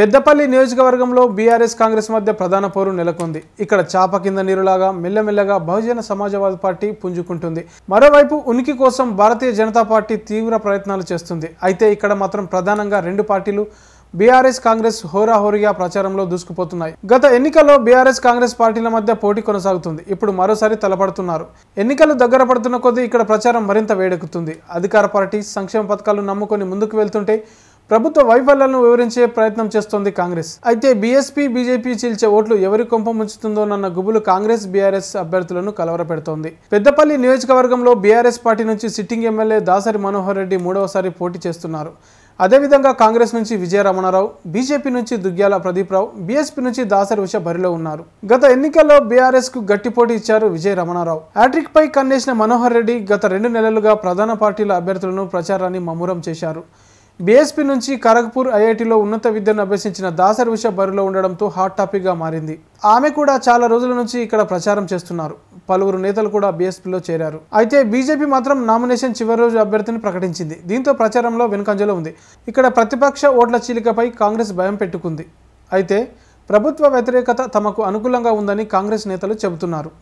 పెద్దపల్లి నియోజకవర్గంలో బీఆర్ఎస్ కాంగ్రెస్ మధ్య ప్రధాన పోరు నెలకొంది ఇక్కడ చాప కింద నీరులాగా మెల్లమెల్లగా బహుజన సమాజవాద పార్టీ పుంజుకుంటుంది మరోవైపు ఉనికి కోసం భారతీయ జనతా పార్టీ తీవ్ర ప్రయత్నాలు చేస్తుంది అయితే ఇక్కడ మాత్రం ప్రధానంగా రెండు పార్టీలు బీఆర్ఎస్ కాంగ్రెస్ హోరాహోరిగా ప్రచారంలో దూసుకుపోతున్నాయి గత ఎన్నికల్లో బీఆర్ఎస్ కాంగ్రెస్ పార్టీల మధ్య పోటీ కొనసాగుతుంది ఇప్పుడు మరోసారి తలపడుతున్నారు ఎన్నికలు దగ్గర పడుతున్న కొద్దీ ఇక్కడ ప్రచారం మరింత వేడెక్కుతుంది అధికార పార్టీ సంక్షేమ పథకాలు నమ్ముకొని ముందుకు వెళ్తుంటే ప్రభుత్వ వైఫల్యాలను వివరించే ప్రయత్నం చేస్తోంది కాంగ్రెస్ అయితే బీఎస్పీ బీజేపీ చీల్చే ఓట్లు ఎవరి కొంప ముంచుతుందోనన్న గుబులు కాంగ్రెస్ బీఆర్ఎస్ అభ్యర్థులను కలవరపెడుతోంది పెద్దపల్లి నియోజకవర్గంలో బీఆర్ఎస్ పార్టీ నుంచి సిట్టింగ్ ఎమ్మెల్యే దాసరి మనోహర్ రెడ్డి మూడవసారి పోటీ చేస్తున్నారు అదేవిధంగా కాంగ్రెస్ నుంచి విజయరమణారావు బీజేపీ నుంచి దుగ్గ్యాల ప్రదీప్రావు బీఎస్పీ నుంచి దాసరి ఉష బరిలో ఉన్నారు గత ఎన్నికల్లో బీఆర్ఎస్ కు గట్టి పోటీ ఇచ్చారు రమణారావు హ్యాట్రిక్ పై కన్నేసిన మనోహర్ రెడ్డి గత రెండు నెలలుగా ప్రధాన పార్టీల అభ్యర్థులను ప్రచారాన్ని మమ్మురం చేశారు బీఎస్పీ నుంచి ఖరగ్పూర్ ఐఐటిలో ఉన్నత విద్యను అభ్యసించిన దాసరి ఉష బరిలో ఉండడంతో హాట్ టాపిక్గా మారింది ఆమె కూడా చాలా రోజుల నుంచి ఇక్కడ ప్రచారం చేస్తున్నారు పలువురు నేతలు కూడా బీఎస్పీలో చేరారు అయితే బీజేపీ మాత్రం నామినేషన్ చివరి రోజు అభ్యర్థిని ప్రకటించింది దీంతో ప్రచారంలో వెనుకంజలో ఉంది ఇక్కడ ప్రతిపక్ష ఓట్ల చీలికపై కాంగ్రెస్ భయం పెట్టుకుంది అయితే ప్రభుత్వ వ్యతిరేకత తమకు అనుకూలంగా ఉందని కాంగ్రెస్ నేతలు చెబుతున్నారు